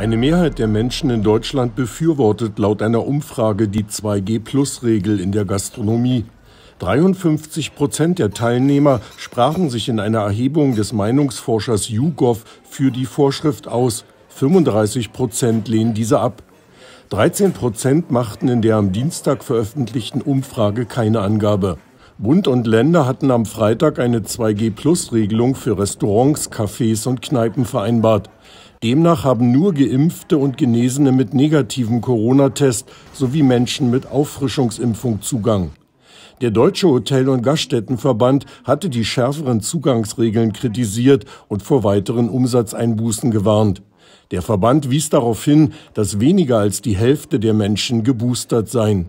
Eine Mehrheit der Menschen in Deutschland befürwortet laut einer Umfrage die 2G-Plus-Regel in der Gastronomie. 53 Prozent der Teilnehmer sprachen sich in einer Erhebung des Meinungsforschers YouGov für die Vorschrift aus. 35 Prozent lehnen diese ab. 13 Prozent machten in der am Dienstag veröffentlichten Umfrage keine Angabe. Bund und Länder hatten am Freitag eine 2G-Plus-Regelung für Restaurants, Cafés und Kneipen vereinbart. Demnach haben nur Geimpfte und Genesene mit negativem Corona-Test sowie Menschen mit Auffrischungsimpfung Zugang. Der Deutsche Hotel- und Gaststättenverband hatte die schärferen Zugangsregeln kritisiert und vor weiteren Umsatzeinbußen gewarnt. Der Verband wies darauf hin, dass weniger als die Hälfte der Menschen geboostert seien.